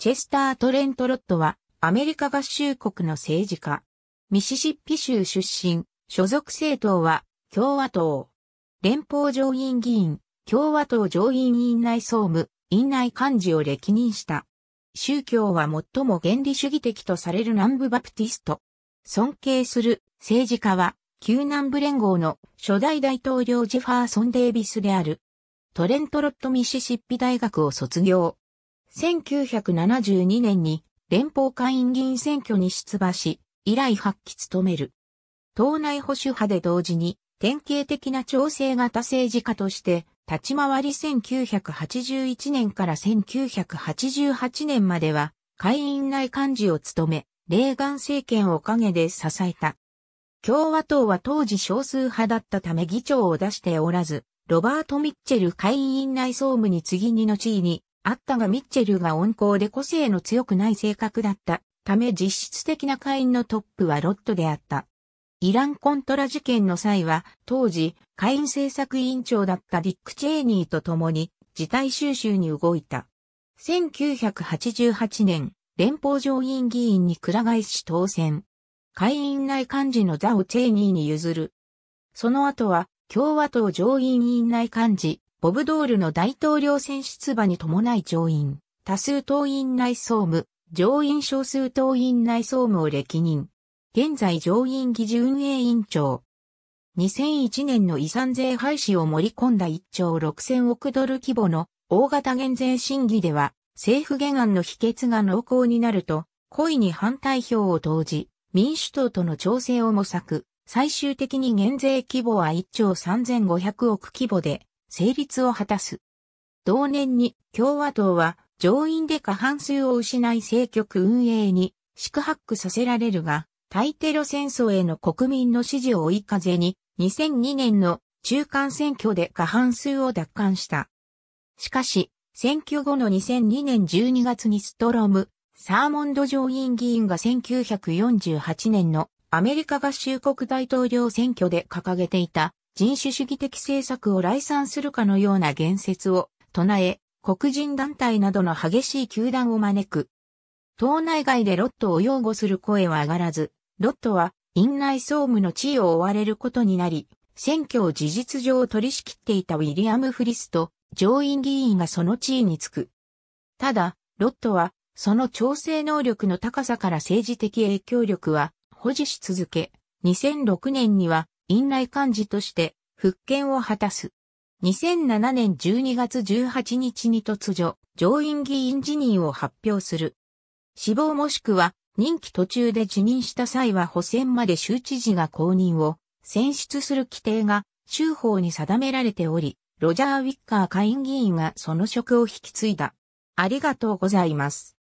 チェスター・トレント・ロッドは、アメリカ合衆国の政治家。ミシシッピ州出身、所属政党は、共和党。連邦上院議員、共和党上院院内総務、院内幹事を歴任した。宗教は最も原理主義的とされる南部バプティスト。尊敬する政治家は、旧南部連合の初代大統領ジェファーソン・デイビスである。トレント・ロッド・ミシシッピ大学を卒業。1972年に連邦会員議員選挙に出馬し、以来発揮務める。党内保守派で同時に典型的な調整型政治家として立ち回り1981年から1988年までは会員内幹事を務め、レーガン政権を陰で支えた。共和党は当時少数派だったため議長を出しておらず、ロバート・ミッチェル会員内総務に次に後にあったがミッチェルが温厚で個性の強くない性格だったため実質的な会員のトップはロットであった。イランコントラ事件の際は、当時、会員政策委員長だったディック・チェーニーと共に、事態収集に動いた。1988年、連邦上院議員に倉返し当選。会員内幹事の座をチェーニーに譲る。その後は、共和党上院院内幹事、ボブドールの大統領選出馬に伴い上院、多数党員内総務、上院少数党員内総務を歴任。現在上院議事運営委員長。2001年の遺産税廃止を盛り込んだ1兆6000億ドル規模の大型減税審議では、政府原案の否決が濃厚になると、故意に反対票を投じ、民主党との調整を模索、最終的に減税規模は1兆3500億規模で、成立を果たす。同年に共和党は上院で過半数を失い政局運営に宿泊させられるが、対テロ戦争への国民の支持を追い風に2002年の中間選挙で過半数を奪還した。しかし、選挙後の2002年12月にストロム、サーモンド上院議員が1948年のアメリカ合衆国大統領選挙で掲げていた人種主義的政策を来賛するかのような言説を唱え、黒人団体などの激しい球団を招く。党内外でロットを擁護する声は上がらず、ロットは院内総務の地位を追われることになり、選挙を事実上取り仕切っていたウィリアム・フリスと上院議員がその地位につく。ただ、ロットはその調整能力の高さから政治的影響力は保持し続け、2006年には院内幹事として復権を果たす。2007年12月18日に突如、上院議員辞任を発表する。死亡もしくは、任期途中で辞任した際は補選まで州知事が公認を選出する規定が州法に定められており、ロジャー・ウィッカー下院議員がその職を引き継いだ。ありがとうございます。